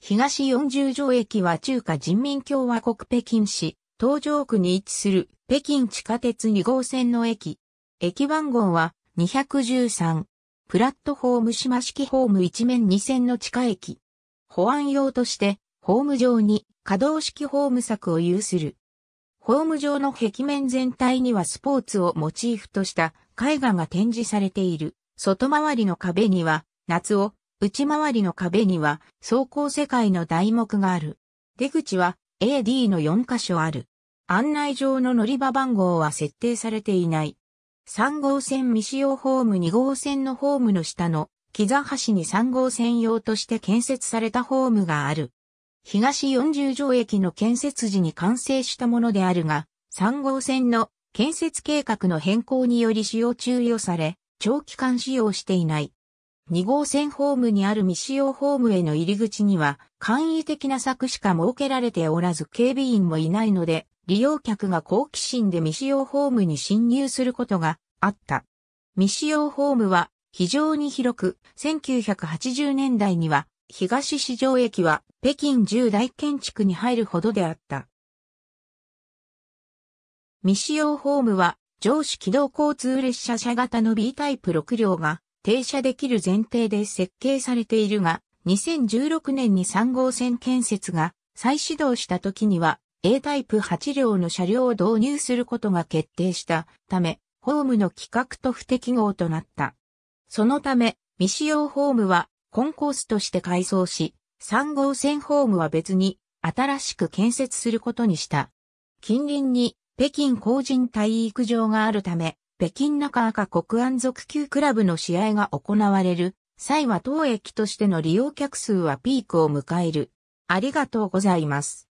東40条駅は中華人民共和国北京市、東条区に位置する北京地下鉄2号線の駅。駅番号は213。プラットフォーム島式ホーム一面2線の地下駅。保安用として、ホーム上に可動式ホーム柵を有する。ホーム上の壁面全体にはスポーツをモチーフとした絵画が展示されている。外回りの壁には、夏を内回りの壁には走行世界の題目がある。出口は AD の4箇所ある。案内上の乗り場番号は設定されていない。3号線未使用ホーム2号線のホームの下の、木座橋に3号線用として建設されたホームがある。東40条駅の建設時に完成したものであるが、3号線の建設計画の変更により使用中予され、長期間使用していない。2号線ホームにある未使用ホームへの入り口には簡易的な柵しか設けられておらず警備員もいないので、利用客が好奇心で未使用ホームに侵入することがあった。未使用ホームは非常に広く、1980年代には東市場駅は北京10大建築に入るほどであった。未使用ホームは上司軌道交通列車車型の B タイプ6両が停車できる前提で設計されているが、2016年に3号線建設が再始動した時には A タイプ8両の車両を導入することが決定したため、ホームの規格と不適合となった。そのため、未使用ホームはコンコースとして改装し、3号線ホームは別に新しく建設することにした。近隣に北京工人体育場があるため、北京中赤国安族級クラブの試合が行われる際は当駅としての利用客数はピークを迎える。ありがとうございます。